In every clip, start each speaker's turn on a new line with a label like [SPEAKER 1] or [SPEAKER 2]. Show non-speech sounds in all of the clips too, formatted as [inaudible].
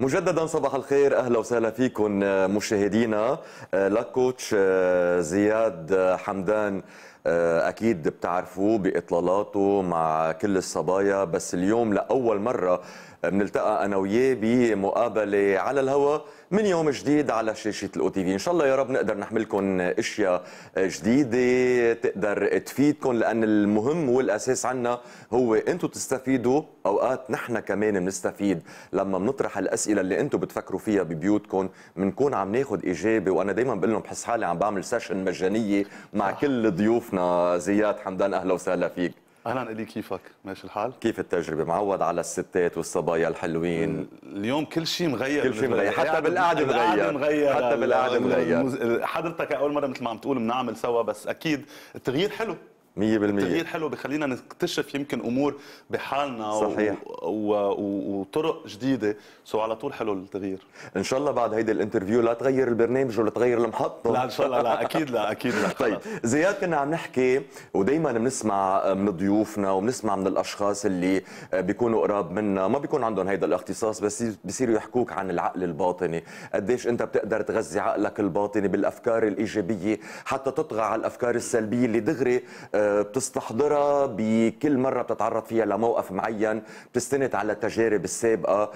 [SPEAKER 1] مجددا صباح الخير اهلا وسهلا فيكم مشاهدينا آه، لكوتش آه، زياد آه، حمدان اكيد بتعرفوه باطلالاته مع كل الصبايا بس اليوم لاول مره بنلتقى انا وياه بمقابله على الهواء من يوم جديد على شاشه الاو تي في ان شاء الله يا رب نقدر نحملكم اشياء جديده تقدر تفيدكم لان المهم والاساس عنا هو انتم تستفيدوا اوقات نحن كمان بنستفيد لما بنطرح الاسئله اللي انتم بتفكروا فيها ببيوتكم بنكون عم ناخذ اجابه وانا دائما بقول لهم بحس حالي عم بعمل سيشن مجانيه مع كل ضيوفنا زياد حمدان اهلا وسهلا فيك اهلا الي كيفك ماشي الحال كيف التجربه معود على الستات والصبايا الحلوين اليوم كل شيء مغير كل شيء مغير حتى بالقعده مغير. مغير حتى بالقعده مغير
[SPEAKER 2] حضرتك اول مره مثل ما عم تقول بنعمل سوا بس اكيد التغيير حلو 100% التغيير حلو بخلينا نكتشف يمكن امور بحالنا صحيح
[SPEAKER 1] و... و... وطرق جديده سو على طول حلو التغيير ان شاء الله بعد هيدي الانترفيو لا تغير البرنامج ولا تغير المحطه لا ان شاء الله لا اكيد لا اكيد لا طيب زياد كنا عم نحكي ودائما بنسمع من ضيوفنا وبنسمع من الاشخاص اللي بيكونوا قراب منا ما بيكون عندهم هيدا الاختصاص بس بيصيروا يحكوك عن العقل الباطني قديش انت بتقدر تغذي عقلك الباطني بالافكار الايجابيه حتى تطغى على الافكار السلبيه اللي دغري آه، بتستحضرها بكل مره بتتعرض فيها لموقف معين بتستند على التجارب السابقه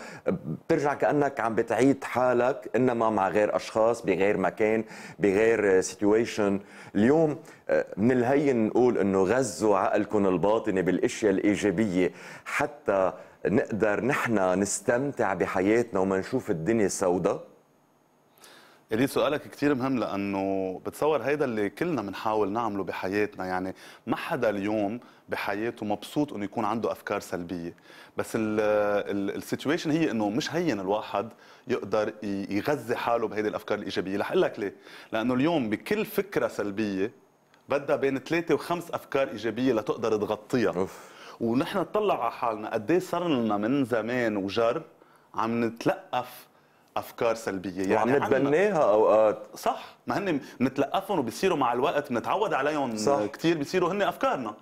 [SPEAKER 1] بترجع كانك عم بتعيد حالك انما مع غير اشخاص بغير مكان بغير سيتويشن اليوم آه، من الهين نقول انه غذوا عقلكم الباطني بالاشياء الايجابيه حتى نقدر نحن نستمتع بحياتنا وما نشوف الدنيا سوداء إليد سؤالك كتير مهم لأنه بتصور هيدا اللي كلنا بنحاول
[SPEAKER 2] نعمله بحياتنا يعني ما حدا اليوم بحياته مبسوط انه يكون عنده افكار سلبيه بس السيتويشن هي انه مش هين الواحد يقدر يغذي حاله بهيدي الافكار الايجابيه رح اقول لك ليه لانه اليوم بكل فكره سلبيه بدها بين ثلاثه وخمس افكار ايجابيه لتقدر تغطيها أوف. ونحن نطلع على حالنا قد ايه صار لنا من زمان وجر عم نتلقف افكار سلبيه يعني وعم نتبناها اوقات صح ما هن بنتلقفهم وبصيروا مع الوقت بنتعود عليهم صح. كثير بصيروا هن افكارنا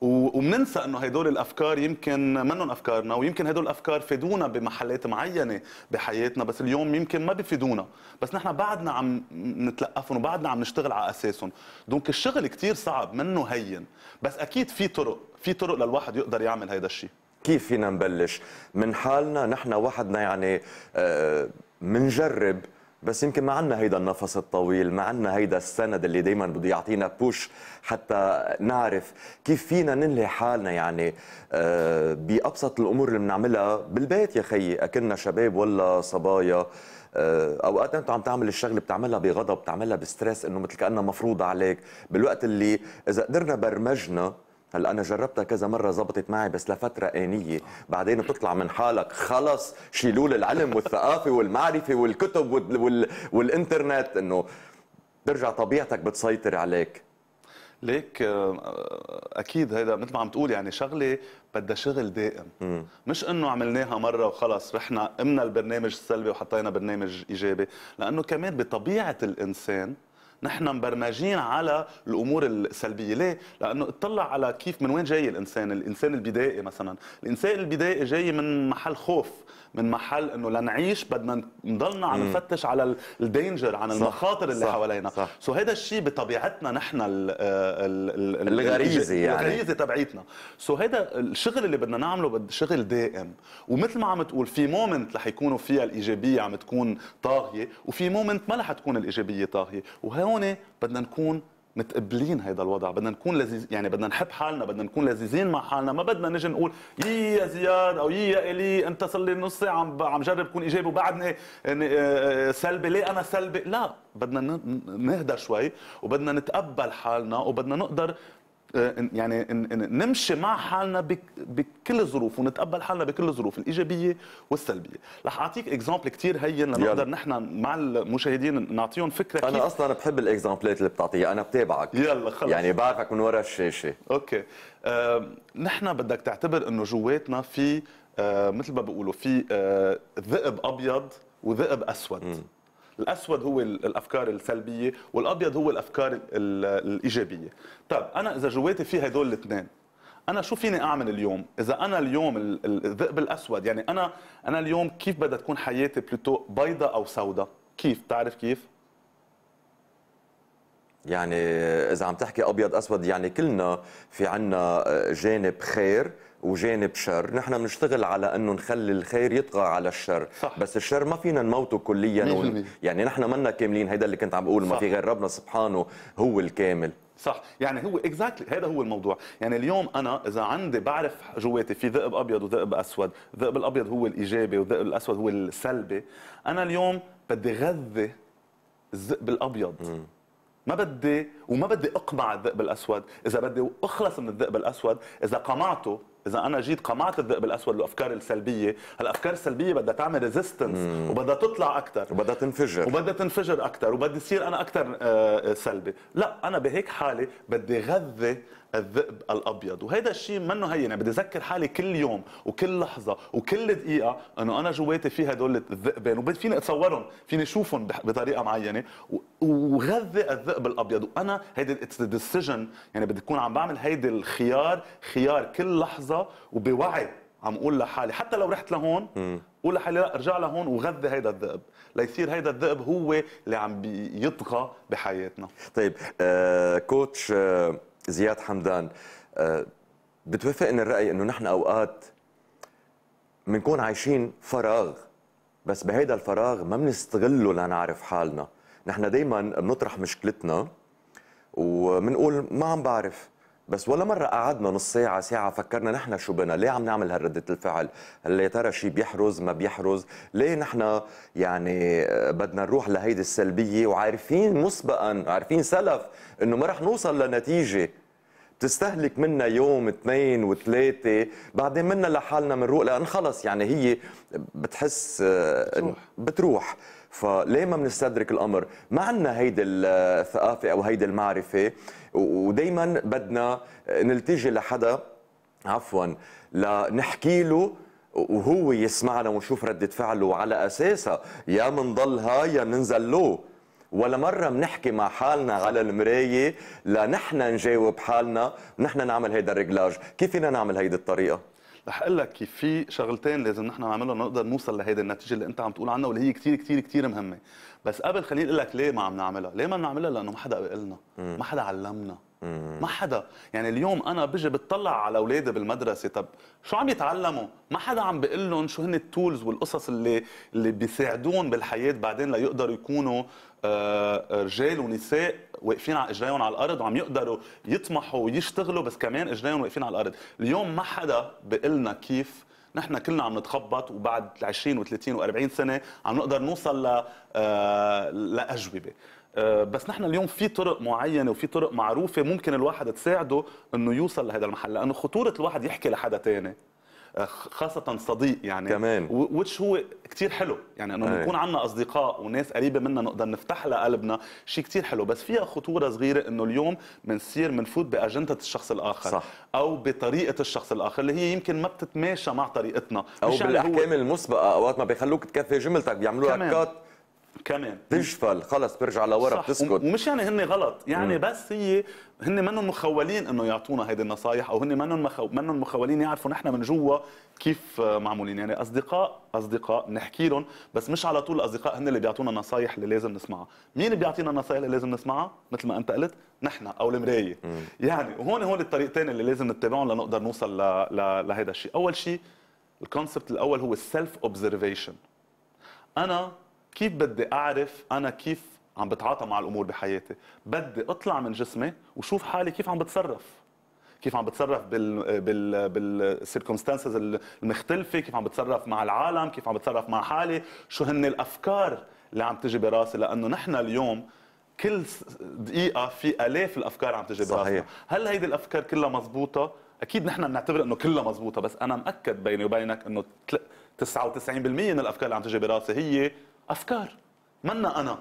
[SPEAKER 2] ومننسى انه هدول الافكار يمكن منهم افكارنا ويمكن هدول الافكار فادونا بمحلات معينه بحياتنا بس اليوم يمكن ما بفيدونا بس نحن بعدنا عم نتلقفهم وبعدنا عم نشتغل على اساسهم دونك الشغل
[SPEAKER 1] كثير صعب منه هين بس اكيد في طرق في طرق للواحد يقدر يعمل هذا الشيء كيف فينا نبلش من حالنا نحن وحدنا يعني آه، منجرب بس يمكن ما عندنا هيدا النفس الطويل ما عندنا هيدا السند اللي دايما بده يعطينا بوش حتى نعرف كيف فينا ننهي حالنا يعني آه، بأبسط الأمور اللي بنعملها بالبيت يا خيي أكلنا شباب ولا صبايا آه، اوقات انت عم تعمل الشغله بتعملها بغضب بتعملها بستريس انه مثل كانها مفروضه عليك بالوقت اللي اذا قدرنا برمجنا هلا انا جربتها كذا مره زبطت معي بس لفتره انيه بعدين بتطلع من حالك خلص شيلوا العلم والثقافه والمعرفه والكتب وال... وال... والانترنت انه بترجع طبيعتك بتسيطر عليك ليك آه، اكيد هيدا مثل ما عم تقول يعني شغله بدها شغل دائم
[SPEAKER 2] مش انه عملناها مره وخلص رحنا امنا البرنامج السلبي وحطينا برنامج ايجابي لانه كمان بطبيعه الانسان نحن مبرمجين على الامور السلبيه ليه لانه اطلع على كيف من وين جاي الانسان الانسان البدائي مثلا الانسان البدائي جاي من محل خوف من محل انه لنعيش بدنا نضلنا عم نفتش على الدينجر عن المخاطر اللي صح حوالينا سو هذا الشيء بطبيعتنا نحن آه، الغريزه يعني الغريزه تبعيتنا سو هذا الشغل اللي بدنا نعمله بد شغل دائم ومثل ما عم تقول في مومنت رح يكونوا فيها الايجابيه عم تكون طاغيه وفي مومنت ما رح تكون الايجابيه طاغيه وهون هون بدنا نكون متقبلين هيدا الوضع بدنا نكون لذيذ يعني بدنا نحب حالنا بدنا نكون لذيذين مع حالنا ما بدنا نجي نقول يي يا زياد او يي يا الي انت صار لي نص ساعه عم عم جرب كون ايجابي وبعدني آه، آه، سلبي ليه انا سلبي لا بدنا نهدى شوي وبدنا نتقبل حالنا وبدنا نقدر آه، يعني نمشي مع حالنا بكل الظروف ونتقبل حالنا بكل الظروف الايجابيه والسلبيه رح اعطيك اكزامبل كثير هين لنقدر نحن مع المشاهدين نعطيهم فكره انا اصلا بحب الاكزامبلات اللي بتعطيها انا بتابعك يلا خلص يعني بعرفك من ورا الشاشه اوكي آه، نحن بدك تعتبر انه جواتنا في آه، مثل ما بيقولوا في آه، ذئب ابيض وذئب اسود م. الاسود هو الافكار السلبيه والابيض هو الافكار الايجابيه طب انا اذا جواتي في هدول الاثنين انا شو فيني اعمل اليوم اذا انا اليوم الذئب الاسود يعني انا انا اليوم كيف بدها تكون حياتي بلوتو بيضاء او سوداء
[SPEAKER 1] كيف تعرف كيف يعني اذا عم تحكي ابيض اسود يعني كلنا في عنا جانب خير وجانب شر نحن بنشتغل على انه نخلي الخير يطغى على الشر صح. بس الشر ما فينا نموته كليا و... يعني نحن منا كاملين هيدا اللي كنت عم بقول ما في غير ربنا سبحانه هو الكامل صح
[SPEAKER 2] يعني هو اكزاكتلي exactly. هذا هو الموضوع يعني اليوم انا اذا عندي بعرف جواتي في ذئب ابيض وذئب اسود الذئب الابيض هو الايجابي والذئب الاسود هو السلبي انا اليوم بدي غذي الذئب الابيض م. ما بدي وما بدي اقمع الذئب الاسود اذا بدي اخلص من الذئب الاسود اذا قمعته اذا انا جيت قمعت الذئب الاسود الافكار السلبيه هالافكار السلبيه بدها تعمل ريزيستنس وبدها تطلع اكثر وبدها تنفجر وبدها تنفجر اكثر وبدي يصير انا اكثر آه، سلبي لا انا بهيك حاله بدي غذي الذئب الابيض وهذا الشيء منه هين يعني بدي اذكر حالي كل يوم وكل لحظه وكل دقيقه انه انا جواتي في هدول الذئبين وفيني اتصورهم فيني اشوفهم بطريقه معينه وغذي الذئب الابيض وانا هيدي اتس ديسيجن يعني بدي اكون عم بعمل هيدي الخيار خيار كل لحظه وبوعي عم اقول لحالي حتى لو رحت لهون قول لحالي لا ارجع لهون وغذي هيدا الذئب ليصير هيدا
[SPEAKER 1] الذئب هو اللي عم بيطغى بحياتنا طيب آه كوتش آه زياد حمدان آه، بتوافقني الراي انه نحن اوقات بنكون عايشين فراغ بس بهيدا الفراغ ما بنستغله لنعرف حالنا نحن دائما بنطرح مشكلتنا ومنقول ما عم بعرف بس ولا مرة قعدنا نص ساعة ساعة فكرنا نحن شو بنا ليه عم نعمل هالردة الفعل هل يا ترى شي بيحرز ما بيحرز ليه نحن يعني آه، بدنا نروح لهيدي السلبية وعارفين مسبقا عارفين سلف انه ما رح نوصل لنتيجة بتستهلك منا يوم اثنين وثلاثة بعدين منا لحالنا بنروق لأن خلص يعني هي بتحس آه، بتروح, بتروح. فليه ما بنستدرك الامر ما عندنا هيدي الثقافه او هيدي المعرفه ودائما بدنا نلتجي لحدا عفوا لنحكي له وهو يسمعنا ونشوف ردة فعله وعلى أساسها يا هاي يا مننزل له ولا مرة بنحكي مع حالنا على المراية لنحن نجاوب حالنا ونحن نعمل هيدا الرجلاج كيف فينا نعمل هيدي الطريقة؟ رح اقول لك كيف
[SPEAKER 2] في شغلتين لازم نحن نعملهم نقدر نوصل لهيدي النتيجه اللي انت عم تقول عنها واللي هي كثير كثير كثير مهمه بس قبل خليني اقول لك ليه ما عم نعملها ليه ما بنعملها لانه ما حدا قال لنا ما حدا علمنا ما حدا يعني اليوم انا بجي بتطلع على اولادي بالمدرسه طب شو عم يتعلموا ما حدا عم بيقول لهم شو هن التولز والقصص اللي اللي بيساعدون بالحياه بعدين ليقدروا يكونوا آه، رجال ونساء واقفين على اجريهم على الارض وعم يقدروا يطمحوا ويشتغلوا بس كمان اجريهم واقفين على الارض اليوم ما حدا لنا كيف نحن كلنا عم نتخبط وبعد 20 و30 و40 سنه عم نقدر نوصل ل آه، لاجوبه آه، بس نحن اليوم في طرق معينه وفي طرق معروفه ممكن الواحد تساعده انه يوصل لهذا المحل لانه خطوره الواحد يحكي لحدا تاني آه، خاصة صديق يعني كمان وتش هو كثير حلو يعني انه نكون عندنا اصدقاء وناس قريبة منا نقدر نفتح لها قلبنا شيء كثير حلو بس فيها خطورة صغيرة انه اليوم بنصير بنفوت باجندة الشخص الاخر صح. او بطريقة الشخص الاخر اللي هي يمكن ما بتتماشى مع طريقتنا او بالاحكام هو... المسبقة اوقات ما بيخلوك تكفي جملتك بيعملوا لك كات كمان بيشفل خلص بيرجع لورا بتسكت ومش يعني هن غلط يعني م. بس هي هن منهم مخولين انه يعطونا هيدي النصايح او هن منهم مخو... منهم مخولين يعرفوا نحن من جوا كيف معمولين يعني اصدقاء اصدقاء بنحكي لهم بس مش على طول الاصدقاء هن اللي بيعطونا النصايح اللي لازم نسمعها مين بيعطينا النصايح اللي لازم نسمعها مثل ما انت قلت نحن او المرايه يعني وهون هون الطريقتين اللي لازم نتبعهم لنقدر نوصل ل... ل... لهذا الشيء اول شيء الكونسبت الاول هو السيلف اوبزرفيشن انا كيف بدي اعرف انا كيف عم بتعاطى مع الامور بحياتي بدي اطلع من جسمي وشوف حالي كيف عم بتصرف كيف عم بتصرف بال بال بالسيركمستانسز المختلفه كيف عم بتصرف مع العالم كيف عم بتصرف مع حالي شو هن الافكار اللي عم تجي براسي لانه نحن اليوم كل دقيقه في الاف الافكار عم تجي براسي صحيح. هل هيدي الافكار كلها مزبوطه اكيد نحن بنعتبر انه كلها مزبوطه بس انا مأكد بيني وبينك انه 99% من الافكار اللي عم تجي براسي هي افكار منا انا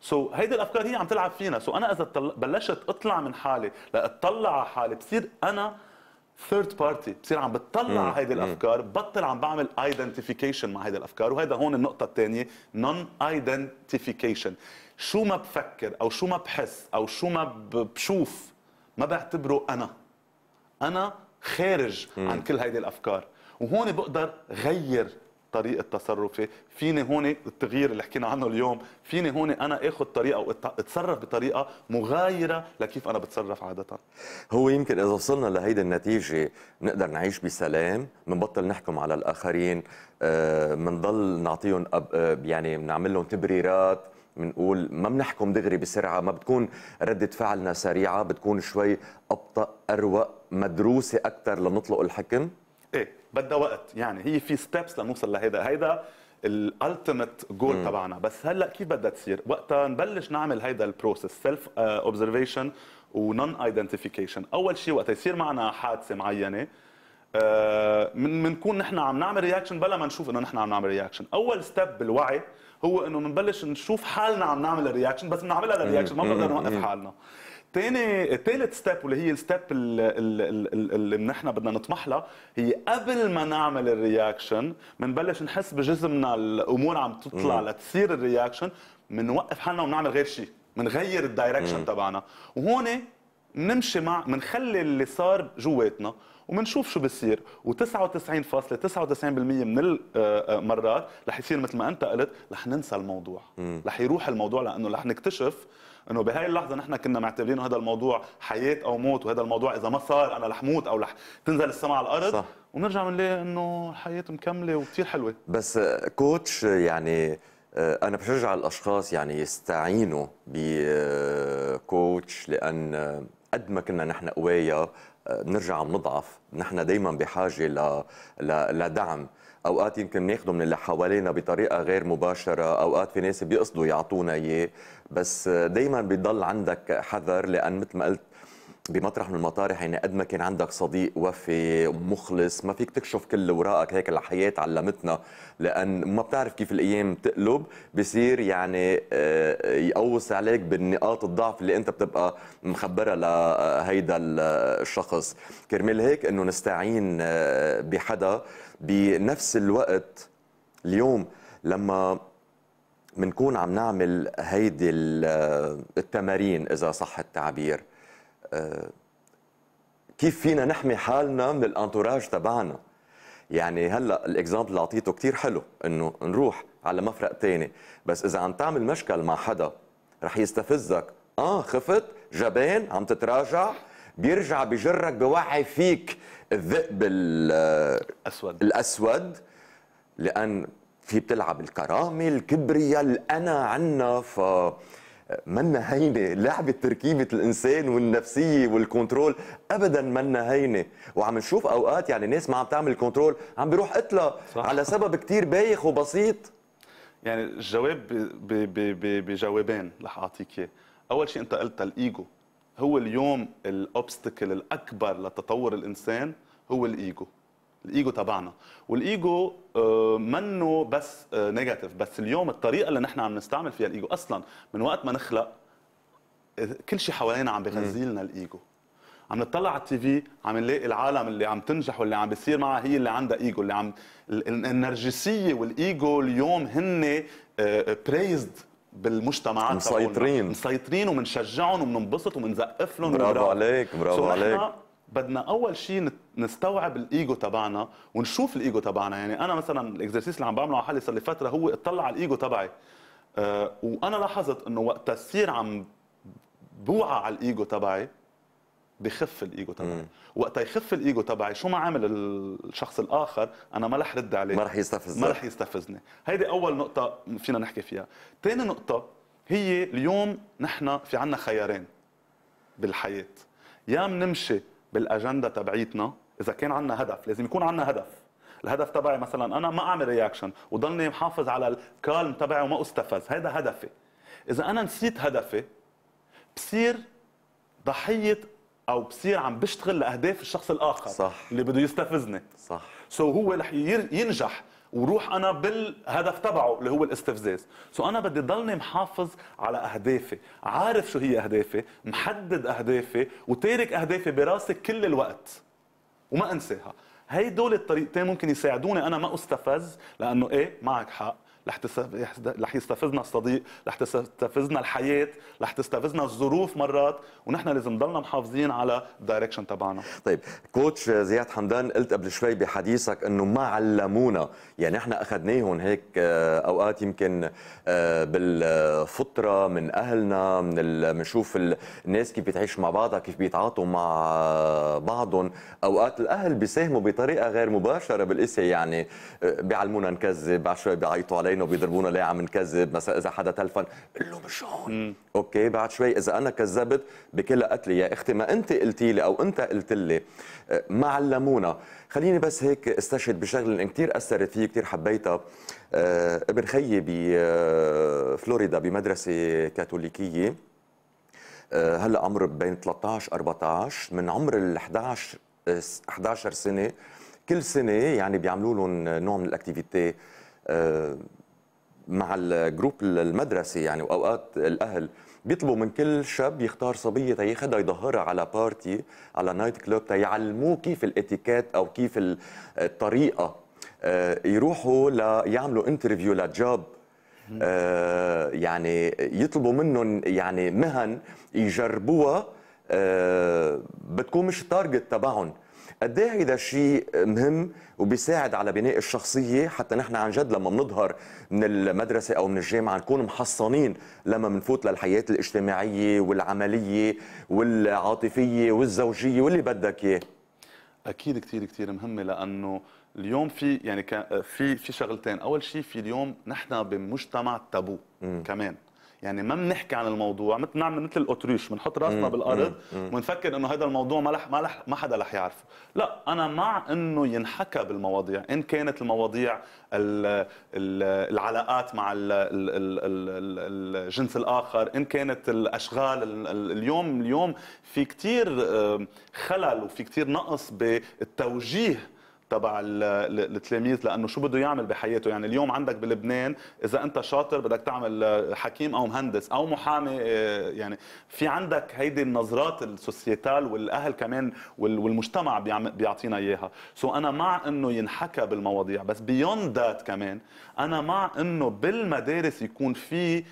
[SPEAKER 2] سو so, هيدي الافكار هي عم تلعب فينا سو so, انا اذا بلشت اطلع من حالي لاطلع على حالي بصير انا ثيرد بارتي بصير عم بتطلع على هيدي الافكار بطل عم بعمل ايدنتيفيكيشن مع هيدي الافكار وهيدا هون النقطه الثانيه نون ايدنتيفيكيشن شو ما بفكر او شو ما بحس او شو ما بشوف ما بعتبره انا انا خارج مم. عن كل هيدي الافكار وهون بقدر غير طريقه تصرفي فيني هون التغيير اللي حكينا عنه اليوم فيني هون انا اخذ طريقه او اتصرف بطريقه مغايره لكيف انا بتصرف عاده
[SPEAKER 1] هو يمكن اذا وصلنا لهيدي النتيجه نقدر نعيش بسلام بنبطل نحكم على الاخرين بنضل آه، نعطيهم آه، يعني بنعمل لهم تبريرات بنقول ما بنحكم دغري بسرعه ما بتكون رده فعلنا سريعه بتكون شوي ابطا اروق مدروسه اكثر لنطلق الحكم
[SPEAKER 2] ايه بدها وقت يعني هي في ستيبس لنوصل لهيدا هيدا الالتيميت جول تبعنا بس هلا كيف بدها تصير وقتها نبلش نعمل هيدا البروسيس سيلف اوبزرفيشن ونون ايدنتيفيكيشن اول شيء وقت يصير معنا حادثه معينه آه، من بنكون نحن عم نعمل رياكشن بلا ما نشوف انه نحن عم نعمل رياكشن اول ستيب بالوعي هو انه نبلش نشوف حالنا عم نعمل الرياكشن بس بنعملها للرياكشن ما بنقدر نوقف حالنا تاني تالت ستيب واللي هي الستيب اللي نحن بدنا نطمح لها هي قبل ما نعمل الرياكشن بنبلش نحس بجسمنا الامور عم تطلع لتصير الرياكشن بنوقف حالنا وبنعمل غير شيء بنغير الدايركشن تبعنا وهون بنمشي مع بنخلي اللي صار جواتنا وبنشوف شو بصير و99.99% من المرات آه، آه، رح يصير مثل ما انت قلت رح ننسى الموضوع رح يروح الموضوع لانه رح نكتشف انه بهاي اللحظه نحن كنا معتبرين هذا الموضوع حياه او موت وهذا الموضوع اذا ما صار انا رح موت او رح تنزل السما على الارض صح.
[SPEAKER 1] ونرجع بنلاقي انه الحياه مكمله وكثير حلوه بس كوتش يعني آه، انا بشجع الاشخاص يعني يستعينوا بكوتش لان قد ما كنا نحن قوايا آه، بنرجع بنضعف نحن دائما بحاجه ل... لدعم اوقات يمكن ناخده من اللي حوالينا بطريقه غير مباشره اوقات في ناس بيقصدوا يعطونا اياه بس دايما بيضل عندك حذر لان مثل ما قلت بمطرح من المطارح يعني قد ما كان عندك صديق وفي مخلص ما فيك تكشف كل اوراقك هيك الحياه علمتنا لان ما بتعرف كيف الايام تقلب بصير يعني آه، يقوص عليك بالنقاط الضعف اللي انت بتبقى مخبرها لهيدا الشخص كرمال هيك انه نستعين آه، بحدا بنفس الوقت اليوم لما منكون عم نعمل هيدي آه، التمارين اذا صح التعبير آه، كيف فينا نحمي حالنا من الانتوراج تبعنا يعني هلا الاكزامبل اللي اعطيته كثير حلو انه نروح على مفرق ثاني بس اذا عم تعمل مشكل مع حدا رح يستفزك اه خفت جبان عم تتراجع بيرجع بجرك بوعي فيك الذئب الاسود الاسود لان في بتلعب الكرامه الكبرياء الانا عنا ف منا هينه لعبه تركيبه الانسان والنفسيه والكنترول ابدا منا هينه وعم نشوف اوقات يعني ناس ما عم تعمل كنترول عم بيروح قتلها على سبب كتير بايخ وبسيط يعني الجواب
[SPEAKER 2] بجوابين رح اعطيك اياه اول شيء انت قلت الايجو هو اليوم الاوبستكل الاكبر لتطور الانسان هو الايجو الايجو تبعنا والايجو آه، منه بس آه، نيجاتيف بس اليوم الطريقه اللي نحن عم نستعمل فيها الايجو اصلا من وقت ما نخلق آه، كل شيء حوالينا عم بغذي لنا الايجو عم نطلع على التي في عم نلاقي العالم اللي عم تنجح واللي عم بيصير معها هي اللي عندها ايجو اللي عم النرجسيه والايجو اليوم هن بريزد بالمجتمعات مسيطرين مسيطرين وبنشجعهم وبننبسط وبنزقف لهم برافو عليك برافو عليك بدنا اول شيء نستوعب الايجو تبعنا ونشوف الايجو تبعنا يعني انا مثلا الاكزرسيس اللي عم بعمله على حالي صار لي فتره هو اطلع على الايجو تبعي أه وانا لاحظت انه وقت تصير عم بوعى على الايجو تبعي بخف الايجو تبعي وقت يخف الايجو تبعي شو ما عامل الشخص الاخر انا ما رح رد عليه ما رح يستفزني ما رح يستفزني هيدي اول نقطه فينا نحكي فيها ثاني نقطه هي اليوم نحن في عنا خيارين بالحياه يا بنمشي بالاجنده تبعيتنا اذا كان عندنا هدف لازم يكون عندنا هدف الهدف تبعي مثلا انا ما اعمل رياكشن وضلني محافظ على الكالم تبعي وما استفز هذا هدفي اذا انا نسيت هدفي بصير ضحيه او بصير عم بشتغل لاهداف الشخص الاخر صح. اللي بده يستفزني صح سو so هو رح ينجح وروح انا بالهدف تبعه اللي هو الاستفزاز سو انا بدي ضلني محافظ على اهدافي عارف شو هي اهدافي محدد اهدافي وتارك اهدافي براسي كل الوقت وما انساها هي دول الطريقتين ممكن يساعدوني انا ما استفز لانه ايه معك حق رح يستفزنا الصديق رح تستفزنا الحياه رح تستفزنا الظروف مرات ونحن لازم نضلنا محافظين على الدايركشن
[SPEAKER 1] تبعنا طيب كوتش زياد حمدان قلت قبل شوي بحديثك انه ما علمونا يعني احنا اخذناهم هيك آه، اوقات يمكن آه، بالفطره من اهلنا من بنشوف الناس كيف بتعيش مع بعضها كيف بيتعاطوا مع بعضهم اوقات الاهل بيساهموا بطريقه غير مباشره بالاسي يعني آه، بيعلمونا نكذب بعد شوي بيعيطوا علينا لانه بيضربونا ليه عم نكذب مثلا اذا حدا تلفن قل له مش هون اوكي بعد شوي اذا انا كذبت بكل قالت يا اختي ما انت قلتي لي او انت قلت لي آه، ما علمونا خليني بس هيك استشهد بشغله كثير اثرت فيه كثير حبيتها آه، ابن خيي بفلوريدا آه، بمدرسه كاثوليكيه هلا عمره بين 13 14 من عمر ال 11 11 سنه كل سنه يعني بيعملوا لهم نوع من الاكتيفيتي مع الجروب المدرسي يعني واوقات الاهل بيطلبوا من كل شاب يختار صبيه ياخذها يظهرها على بارتي على نايت كلوب تيعلموه كيف الاتيكيت او كيف الطريقه آه، يروحوا ليعملوا انترفيو لجوب يعني يطلبوا منهم يعني مهن يجربوها آه، بتكون مش التارجت تبعهم قد ايه هيدا شيء مهم وبيساعد على بناء الشخصيه حتى نحن عن جد لما بنظهر من المدرسه او من الجامعه نكون محصنين لما بنفوت للحياه الاجتماعيه والعمليه والعاطفيه والزوجيه واللي بدك اياه اكيد كثير كثير مهمه لانه اليوم في يعني
[SPEAKER 2] في في شغلتين اول شيء في اليوم نحن بمجتمع تابو كمان يعني ما بنحكي عن الموضوع مثل نعمل مثل الاوتريش بنحط راسنا بالارض ونفكر انه هذا الموضوع ما لح ما لح ما حدا رح يعرفه لا انا مع انه ينحكى بالمواضيع ان كانت المواضيع الـ الـ العلاقات مع الـ الـ الـ الـ الجنس الاخر ان كانت الاشغال اليوم اليوم في كثير خلل وفي كثير نقص بالتوجيه تبع التلاميذ لانه شو بده يعمل بحياته يعني اليوم عندك بلبنان اذا انت شاطر بدك تعمل آه، حكيم او مهندس او محامي آه، يعني في عندك هيدي النظرات السوسيتال والاهل كمان والمجتمع بيعطينا اياها سو انا مع انه ينحكى بالمواضيع بس بيوند ذات كمان انا مع انه بالمدارس يكون في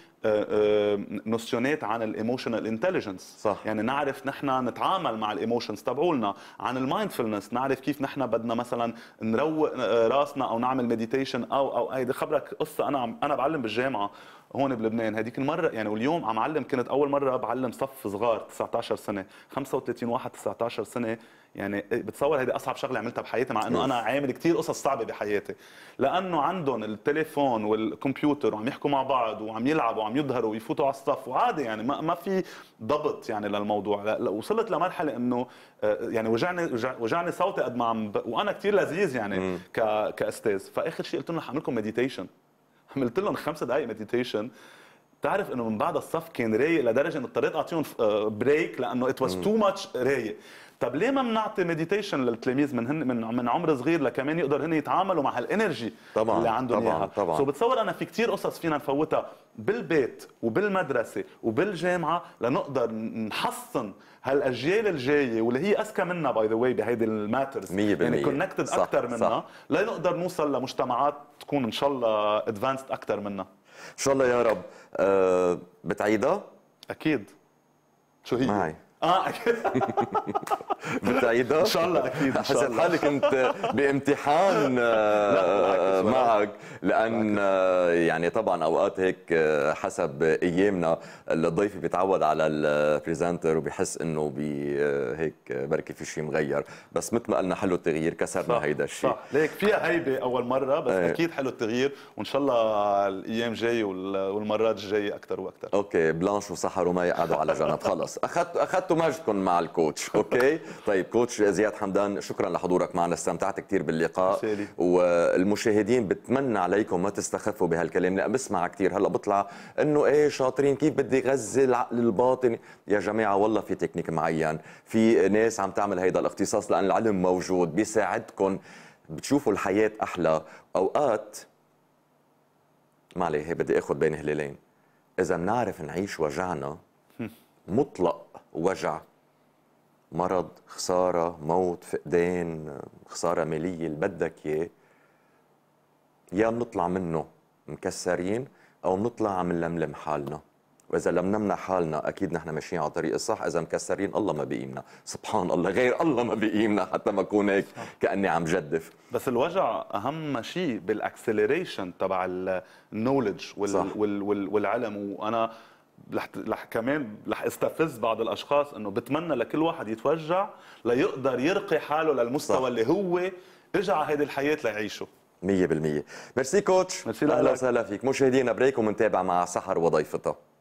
[SPEAKER 2] نوسيونات آه، آه، عن الايموشنال انتليجنس صح يعني نعرف نحن نتعامل مع الايموشنز تبعولنا عن المايندفولنس نعرف كيف نحن بدنا مثلا نروق آه، راسنا او نعمل مديتيشن او او هيدي خبرك قصه انا انا بعلم بالجامعه هون بلبنان هذيك المره يعني واليوم عم علم كنت اول مره بعلم صف صغار 19 سنه 35 واحد 19 سنه يعني بتصور هيدي اصعب شغله عملتها بحياتي مع انه انا عامل كثير قصص صعبه بحياتي لانه عندهم التليفون والكمبيوتر وعم يحكوا مع بعض وعم يلعبوا وعم يظهروا ويفوتوا على الصف وعادي يعني ما, ما في ضبط يعني للموضوع لا وصلت لمرحله انه آه، يعني وجعني وجعني صوتي قد ما عم ب... وانا كثير لذيذ يعني ك... كاستاذ فاخر شيء قلت لهم رح اعمل لكم مديتيشن [laughs] عملت لهم خمس دقائق مديتيشن بتعرف انه من بعد الصف كان رايق لدرجه انه اضطريت اعطيهم بريك آه، لانه ات واز تو ماتش رايق طب ليه ما بنعطي مديتيشن للتلاميذ من هن من من عمر صغير لكمان يقدر هن يتعاملوا مع هالانرجي طبعا اللي عندهم طبعا اياها طبعا سو بتصور انا في كثير قصص فينا نفوتها بالبيت وبالمدرسه وبالجامعه لنقدر نحصن هالاجيال الجايه واللي هي اذكى منا باي ذا واي بهيدي الماترز 100% يعني كونكتد اكثر منا لنقدر نوصل لمجتمعات تكون ان شاء الله ادفانسد اكثر منا ان
[SPEAKER 1] شاء الله يا رب أه بتعيدها اكيد شو هي معي اه اكيد بتعيدها؟ [laughs] ان شاء الله اكيد ان شاء الله حسيت حالك انت بامتحان [laughs] آه، معك لان آه، يعني طبعا اوقات هيك آه، حسب ايامنا الضيف بيتعود على البريزنتر وبيحس انه بي هيك بركي في شيء مغير بس مثل ما قلنا حلو التغيير كسرنا هيدا الشيء صح
[SPEAKER 2] ليك فيها هيبه اول مره بس ايه. اكيد حلو التغيير وان شاء الله الايام جاي والمرات الجايه اكثر
[SPEAKER 1] واكثر اوكي بلانش وسحر وما يقعدوا على جنب خلص اخذت اخذت حطوا مجدكم مع الكوتش [laughs] اوكي طيب كوتش زياد حمدان شكرا لحضورك معنا استمتعت كثير باللقاء والمشاهدين بتمنى عليكم ما تستخفوا بهالكلام لا بسمع كثير هلا بطلع انه ايه شاطرين كيف بدي غذي العقل الباطني يا جماعه والله في تكنيك معين في ناس عم تعمل هيدا الاختصاص لان العلم موجود بيساعدكم بتشوفوا الحياه احلى اوقات ما عليه بدي اخذ بين هلالين اذا بنعرف نعيش وجعنا [laughs] مطلق وجع مرض خسارة موت فقدان خسارة مالية اللي بدك إياه يا بنطلع منه مكسرين أو بنطلع نلملم حالنا وإذا لملمنا حالنا أكيد نحن ماشيين على الطريق الصح إذا مكسرين الله ما بقيمنا سبحان الله غير الله ما بقيمنا حتى ما أكون هيك كأني عم جدف بس الوجع أهم
[SPEAKER 2] شيء بالأكسلريشن تبع النولج وال وال وال والعلم وأنا رح رح كمان رح استفز بعض الاشخاص انه بتمنى لكل واحد يتوجع
[SPEAKER 1] ليقدر يرقي حاله للمستوى صح. اللي هو اجى على هذه الحياه ليعيشه 100% ميرسي كوتش ميرسي اهلا وسهلا فيك مشاهدينا بريك ومنتابع مع سحر وضيفته